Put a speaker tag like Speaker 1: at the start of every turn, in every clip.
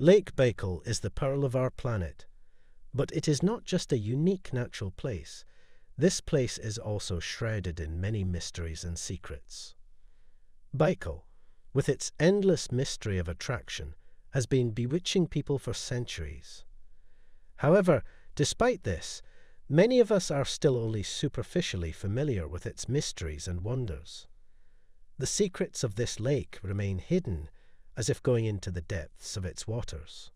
Speaker 1: Lake Baikal is the pearl of our planet, but it is not just a unique natural place. This place is also shrouded in many mysteries and secrets. Baikal, with its endless mystery of attraction, has been bewitching people for centuries. However, despite this, many of us are still only superficially familiar with its mysteries and wonders. The secrets of this lake remain hidden as if going into the depths of its waters.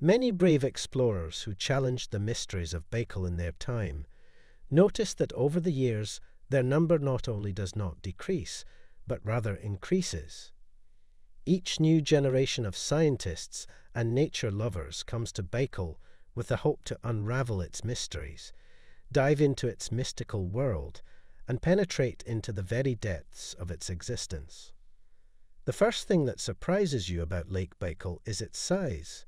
Speaker 1: Many brave explorers who challenged the mysteries of Baikal in their time noticed that over the years their number not only does not decrease, but rather increases. Each new generation of scientists and nature lovers comes to Baikal with the hope to unravel its mysteries, dive into its mystical world, and penetrate into the very depths of its existence. The first thing that surprises you about Lake Baikal is its size.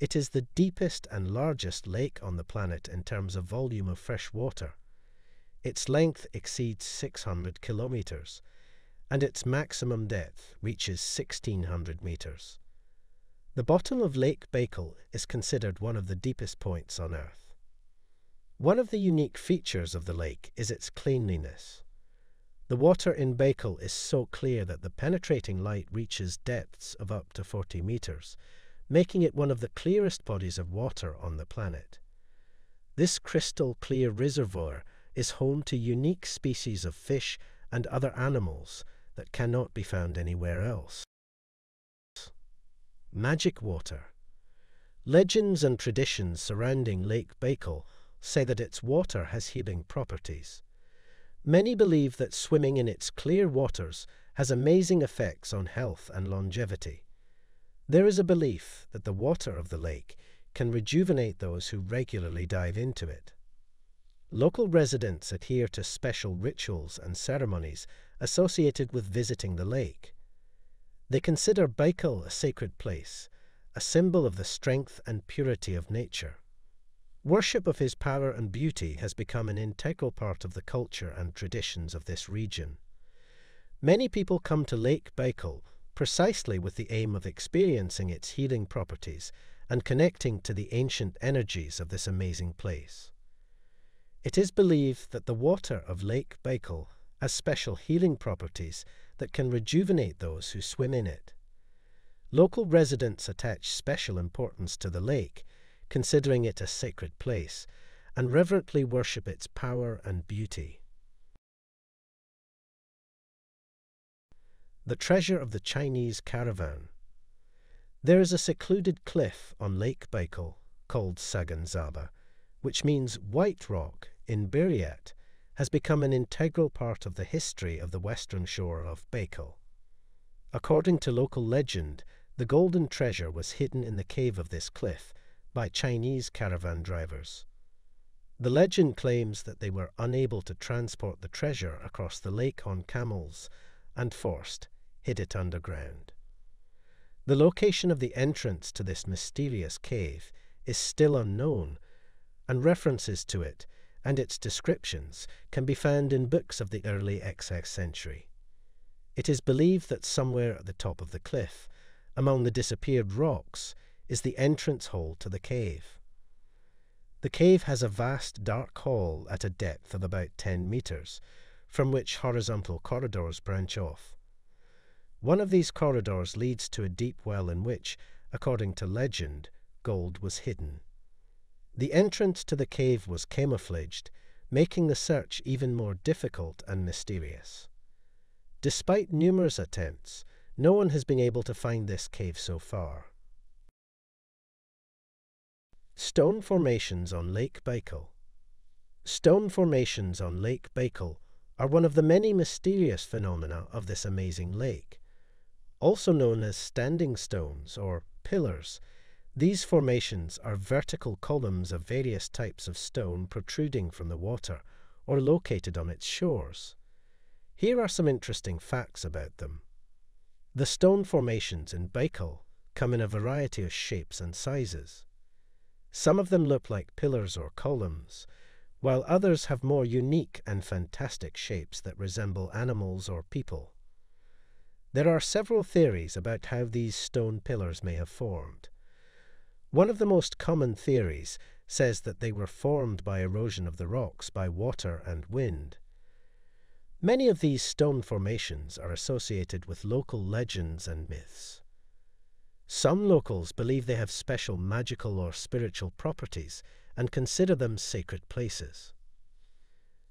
Speaker 1: It is the deepest and largest lake on the planet in terms of volume of fresh water. Its length exceeds 600 kilometers, and its maximum depth reaches 1600 meters. The bottom of Lake Baikal is considered one of the deepest points on Earth. One of the unique features of the lake is its cleanliness. The water in Baikal is so clear that the penetrating light reaches depths of up to 40 meters, making it one of the clearest bodies of water on the planet. This crystal clear reservoir is home to unique species of fish and other animals that cannot be found anywhere else. Magic Water Legends and traditions surrounding Lake Baikal say that its water has healing properties. Many believe that swimming in its clear waters has amazing effects on health and longevity. There is a belief that the water of the lake can rejuvenate those who regularly dive into it. Local residents adhere to special rituals and ceremonies associated with visiting the lake. They consider Baikal a sacred place, a symbol of the strength and purity of nature. Worship of his power and beauty has become an integral part of the culture and traditions of this region. Many people come to Lake Baikal precisely with the aim of experiencing its healing properties and connecting to the ancient energies of this amazing place. It is believed that the water of Lake Baikal has special healing properties that can rejuvenate those who swim in it. Local residents attach special importance to the lake considering it a sacred place, and reverently worship its power and beauty. The Treasure of the Chinese Caravan There is a secluded cliff on Lake Baikal called Saganzaba, which means white rock in Buryat, has become an integral part of the history of the western shore of Baikal. According to local legend, the golden treasure was hidden in the cave of this cliff, by Chinese caravan drivers. The legend claims that they were unable to transport the treasure across the lake on camels and forced hid it underground. The location of the entrance to this mysterious cave is still unknown, and references to it and its descriptions can be found in books of the early XX century. It is believed that somewhere at the top of the cliff, among the disappeared rocks, is the entrance hall to the cave. The cave has a vast dark hall at a depth of about 10 metres, from which horizontal corridors branch off. One of these corridors leads to a deep well in which, according to legend, gold was hidden. The entrance to the cave was camouflaged, making the search even more difficult and mysterious. Despite numerous attempts, no one has been able to find this cave so far. Stone formations on Lake Baikal. Stone formations on Lake Baikal are one of the many mysterious phenomena of this amazing lake. Also known as standing stones or pillars, these formations are vertical columns of various types of stone protruding from the water or located on its shores. Here are some interesting facts about them. The stone formations in Baikal come in a variety of shapes and sizes. Some of them look like pillars or columns, while others have more unique and fantastic shapes that resemble animals or people. There are several theories about how these stone pillars may have formed. One of the most common theories says that they were formed by erosion of the rocks by water and wind. Many of these stone formations are associated with local legends and myths. Some locals believe they have special magical or spiritual properties and consider them sacred places.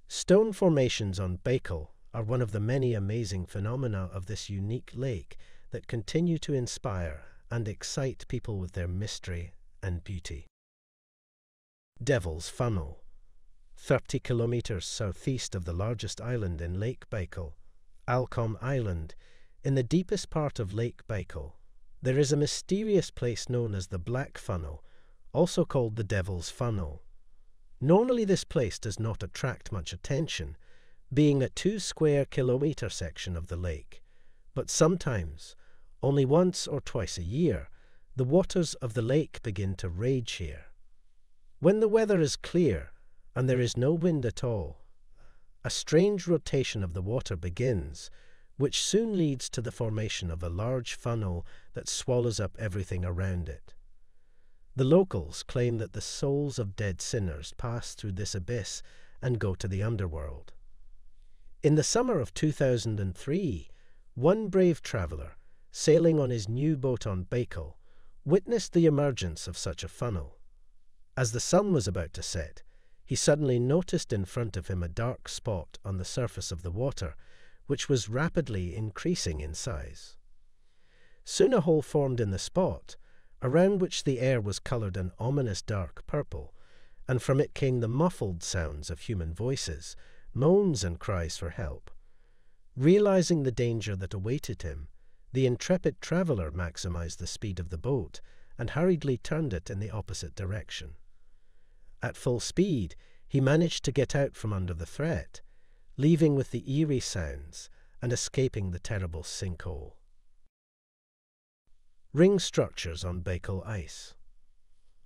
Speaker 1: Stone formations on Baikal are one of the many amazing phenomena of this unique lake that continue to inspire and excite people with their mystery and beauty. Devil's Funnel 30 kilometers southeast of the largest island in Lake Baikal, Alcom Island, in the deepest part of Lake Baikal, there is a mysterious place known as the Black Funnel, also called the Devil's Funnel. Normally, this place does not attract much attention, being a two square kilometre section of the lake, but sometimes, only once or twice a year, the waters of the lake begin to rage here. When the weather is clear and there is no wind at all, a strange rotation of the water begins, which soon leads to the formation of a large funnel that swallows up everything around it. The locals claim that the souls of dead sinners pass through this abyss and go to the underworld. In the summer of 2003, one brave traveller, sailing on his new boat on Baikal, witnessed the emergence of such a funnel. As the sun was about to set, he suddenly noticed in front of him a dark spot on the surface of the water which was rapidly increasing in size. Soon a hole formed in the spot, around which the air was coloured an ominous dark purple, and from it came the muffled sounds of human voices, moans and cries for help. Realizing the danger that awaited him, the intrepid traveller maximized the speed of the boat and hurriedly turned it in the opposite direction. At full speed, he managed to get out from under the threat, leaving with the eerie sounds and escaping the terrible sinkhole. Ring structures on Baikal ice.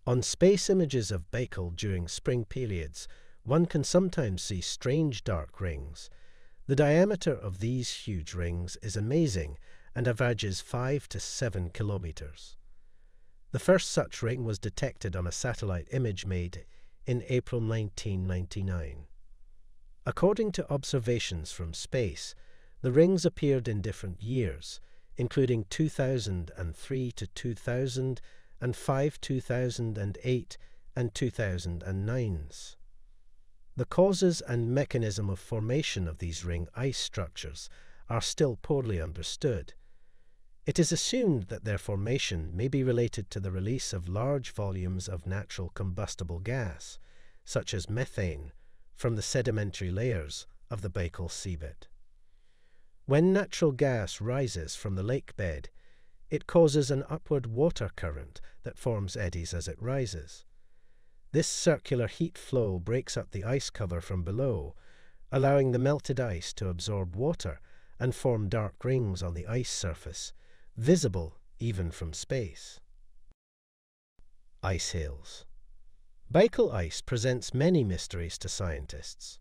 Speaker 1: On space images of Baikal during spring periods, one can sometimes see strange dark rings. The diameter of these huge rings is amazing and averages 5 to 7 kilometers. The first such ring was detected on a satellite image made in April 1999. According to observations from space, the rings appeared in different years, including 2003 to 2000 and 5 2008 and 2009s. The causes and mechanism of formation of these ring ice structures are still poorly understood. It is assumed that their formation may be related to the release of large volumes of natural combustible gas, such as methane, from the sedimentary layers of the Baikal seabed. When natural gas rises from the lake bed, it causes an upward water current that forms eddies as it rises. This circular heat flow breaks up the ice cover from below, allowing the melted ice to absorb water and form dark rings on the ice surface, visible even from space. Ice hails. Baikal ice presents many mysteries to scientists.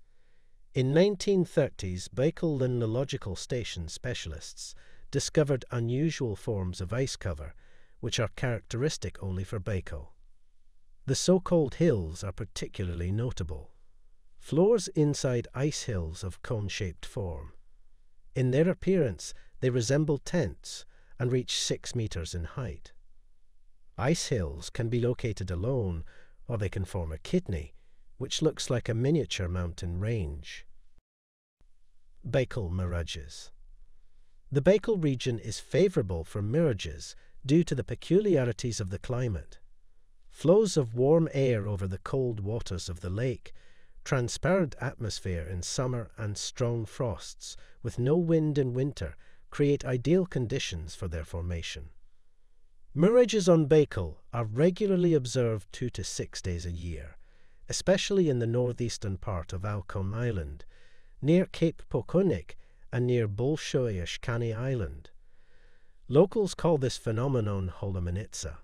Speaker 1: In 1930s, Baikal Limnological Station specialists discovered unusual forms of ice cover, which are characteristic only for Baikal. The so-called hills are particularly notable. Floors inside ice hills of cone-shaped form. In their appearance, they resemble tents and reach 6 meters in height. Ice hills can be located alone or they can form a kidney, which looks like a miniature mountain range. Baikal mirages. The Baikal region is favorable for mirages due to the peculiarities of the climate. Flows of warm air over the cold waters of the lake, transparent atmosphere in summer and strong frosts, with no wind in winter, create ideal conditions for their formation. Mirages on Baikal are regularly observed two to six days a year, especially in the northeastern part of Alcom Island, near Cape Pokunik, and near Bolshoye Ashkani Island. Locals call this phenomenon holomenitsa.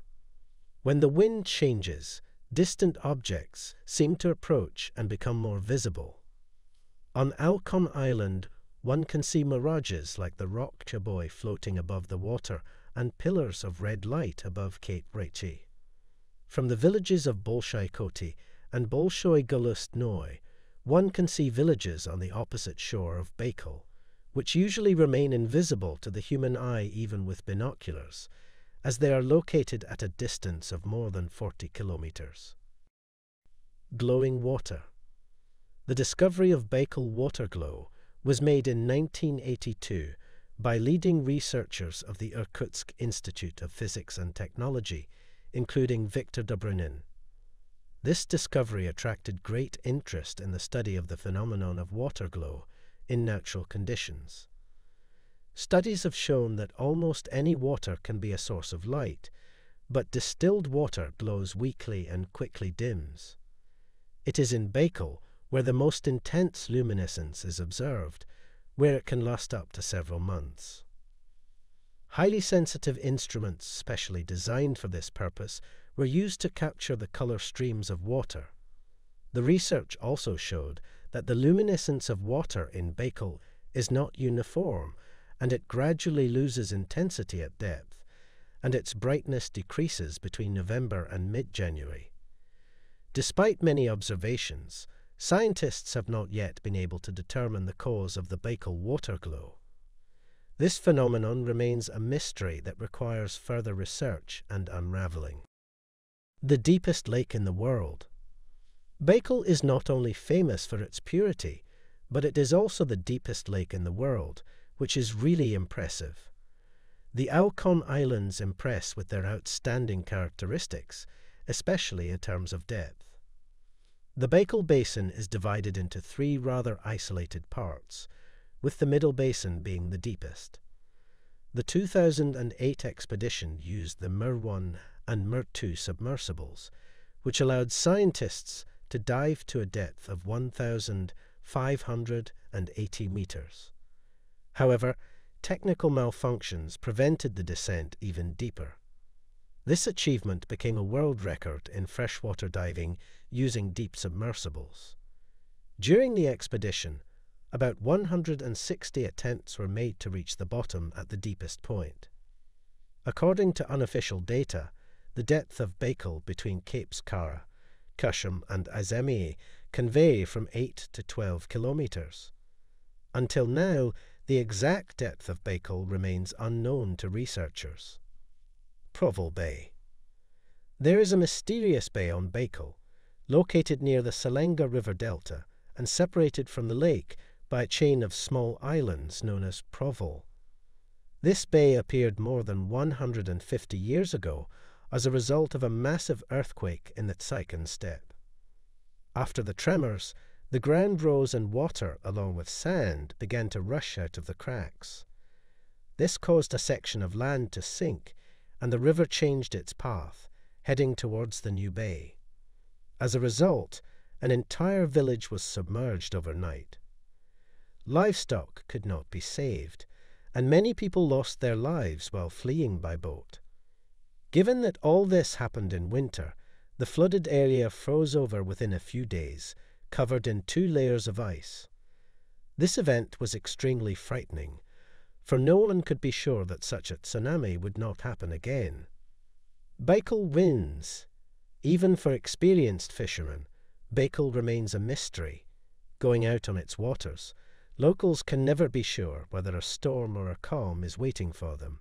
Speaker 1: When the wind changes, distant objects seem to approach and become more visible. On Alcom Island, one can see mirages like the rock chaboy floating above the water and pillars of red light above Cape Reche. From the villages of Bolshoi Koti and Bolshoi Golustnoi, one can see villages on the opposite shore of Baikal, which usually remain invisible to the human eye even with binoculars, as they are located at a distance of more than 40 kilometers. Glowing water. The discovery of Baikal water glow was made in 1982 by leading researchers of the Irkutsk Institute of Physics and Technology, including Victor Dobrunin. This discovery attracted great interest in the study of the phenomenon of water glow in natural conditions. Studies have shown that almost any water can be a source of light, but distilled water glows weakly and quickly dims. It is in Baikal where the most intense luminescence is observed, where it can last up to several months. Highly sensitive instruments specially designed for this purpose were used to capture the color streams of water. The research also showed that the luminescence of water in Bakel is not uniform and it gradually loses intensity at depth, and its brightness decreases between November and mid January. Despite many observations, Scientists have not yet been able to determine the cause of the Baikal water glow. This phenomenon remains a mystery that requires further research and unraveling. The deepest lake in the world. Baikal is not only famous for its purity, but it is also the deepest lake in the world, which is really impressive. The Alcon Islands impress with their outstanding characteristics, especially in terms of depth. The Baikal Basin is divided into three rather isolated parts, with the middle basin being the deepest. The 2008 expedition used the 1 and 2 submersibles, which allowed scientists to dive to a depth of 1,580 meters. However, technical malfunctions prevented the descent even deeper. This achievement became a world record in freshwater diving using deep submersibles. During the expedition, about 160 attempts were made to reach the bottom at the deepest point. According to unofficial data, the depth of Baikal between Capes Kara, Cusham and Azemie can vary from 8 to 12 kilometers. Until now, the exact depth of Baikal remains unknown to researchers. Provol Bay There is a mysterious bay on Baikal, located near the Selenga River delta and separated from the lake by a chain of small islands known as Provol, This bay appeared more than 150 years ago as a result of a massive earthquake in the Tsaikan steppe. After the tremors, the ground rose and water, along with sand, began to rush out of the cracks. This caused a section of land to sink, and the river changed its path, heading towards the new bay. As a result, an entire village was submerged overnight. Livestock could not be saved, and many people lost their lives while fleeing by boat. Given that all this happened in winter, the flooded area froze over within a few days, covered in two layers of ice. This event was extremely frightening, for no one could be sure that such a tsunami would not happen again. Baikal winds even for experienced fishermen, Bakel remains a mystery, going out on its waters. Locals can never be sure whether a storm or a calm is waiting for them.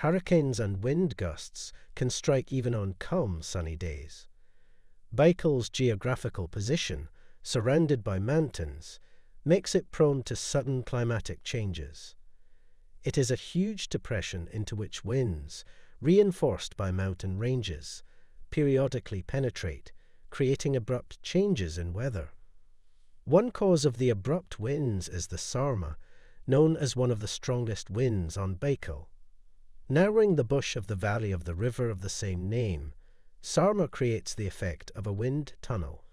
Speaker 1: Hurricanes and wind gusts can strike even on calm sunny days. Baikal's geographical position, surrounded by mountains, makes it prone to sudden climatic changes. It is a huge depression into which winds, reinforced by mountain ranges, periodically penetrate, creating abrupt changes in weather. One cause of the abrupt winds is the Sarma, known as one of the strongest winds on Baikal. Narrowing the bush of the valley of the river of the same name, Sarma creates the effect of a wind tunnel,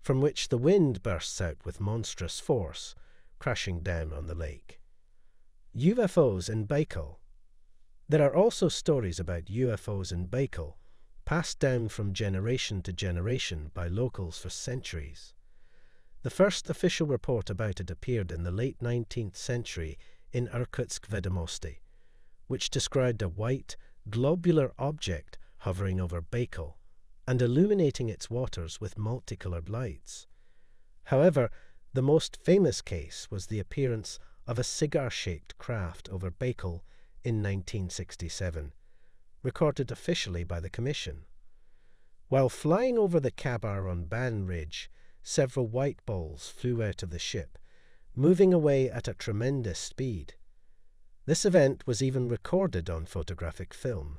Speaker 1: from which the wind bursts out with monstrous force, crashing down on the lake. UFOs in Baikal There are also stories about UFOs in Baikal, passed down from generation to generation by locals for centuries. The first official report about it appeared in the late 19th century in Irkutsk Vedomosti, which described a white, globular object hovering over Baikal and illuminating its waters with multicolored lights. However, the most famous case was the appearance of a cigar shaped craft over Baikal in 1967 recorded officially by the Commission. While flying over the Kabar on Ban Ridge, several white balls flew out of the ship, moving away at a tremendous speed. This event was even recorded on photographic film.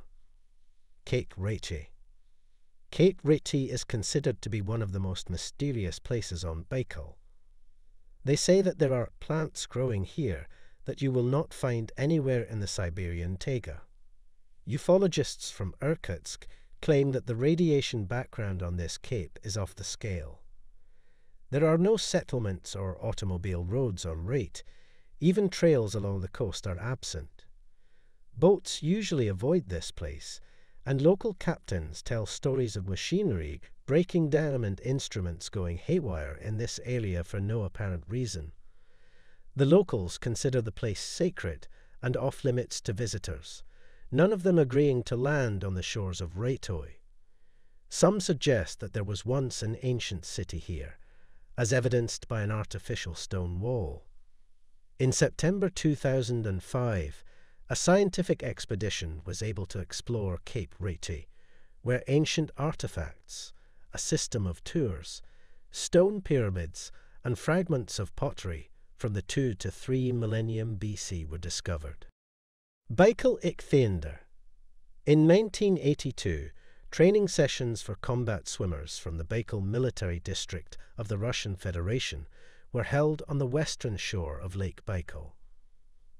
Speaker 1: Cape Raichi. Cape Raichi is considered to be one of the most mysterious places on Baikal. They say that there are plants growing here that you will not find anywhere in the Siberian taiga. Ufologists from Irkutsk claim that the radiation background on this cape is off the scale. There are no settlements or automobile roads on Rate. Even trails along the coast are absent. Boats usually avoid this place, and local captains tell stories of machinery breaking down and instruments going haywire in this area for no apparent reason. The locals consider the place sacred and off limits to visitors, none of them agreeing to land on the shores of Raitoi. Some suggest that there was once an ancient city here, as evidenced by an artificial stone wall. In September 2005, a scientific expedition was able to explore Cape Reti, where ancient artifacts, a system of tours, stone pyramids, and fragments of pottery from the 2 to 3 millennium BC were discovered. Bikal Ikthyender. In 1982, training sessions for combat swimmers from the Baikal Military District of the Russian Federation were held on the western shore of Lake Baikal.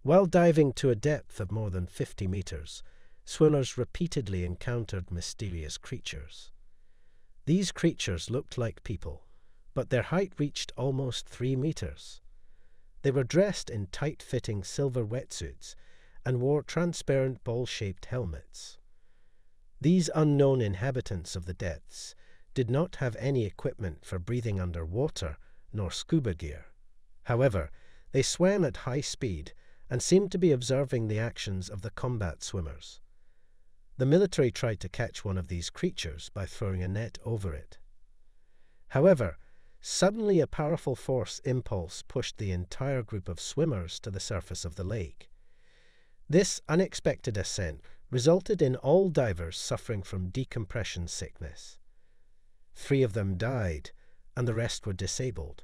Speaker 1: While diving to a depth of more than 50 meters, swimmers repeatedly encountered mysterious creatures. These creatures looked like people, but their height reached almost three meters. They were dressed in tight-fitting silver wetsuits and wore transparent ball shaped helmets. These unknown inhabitants of the depths did not have any equipment for breathing underwater nor scuba gear. However, they swam at high speed and seemed to be observing the actions of the combat swimmers. The military tried to catch one of these creatures by throwing a net over it. However, suddenly a powerful force impulse pushed the entire group of swimmers to the surface of the lake, this unexpected ascent resulted in all divers suffering from decompression sickness. Three of them died, and the rest were disabled.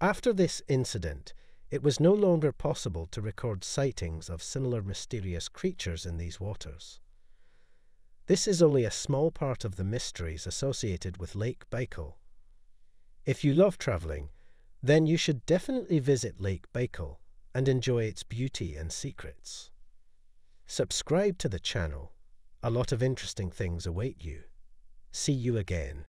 Speaker 1: After this incident, it was no longer possible to record sightings of similar mysterious creatures in these waters. This is only a small part of the mysteries associated with Lake Baikal. If you love travelling, then you should definitely visit Lake Baikal and enjoy its beauty and secrets. Subscribe to the channel. A lot of interesting things await you. See you again.